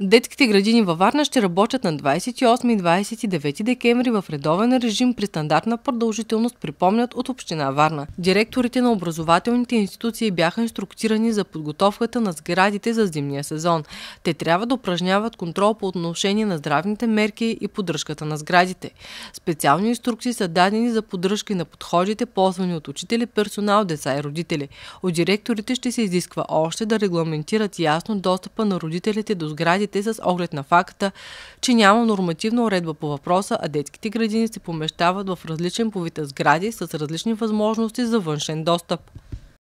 Детските градини във Варна ще работят на 28 и 29 декември в редовен режим при стандартна продължителност, припомнят от Община Варна. Директорите на образователните институции бяха инструктирани за подготовката на сградите за зимния сезон. Те трябва да упражняват контрол по отношение на здравните мерки и поддръжката на сградите. Специални инструкции са дадени за поддръжки на подходите, ползвани от учители, персонал, деца и родители. От директорите ще се изисква още да регламентират ясно достъпа на родителите до сградите детските с оглед на факта, че няма нормативна уредба по въпроса, а детските градини се помещават в различен повита сгради с различни възможности за външен достъп.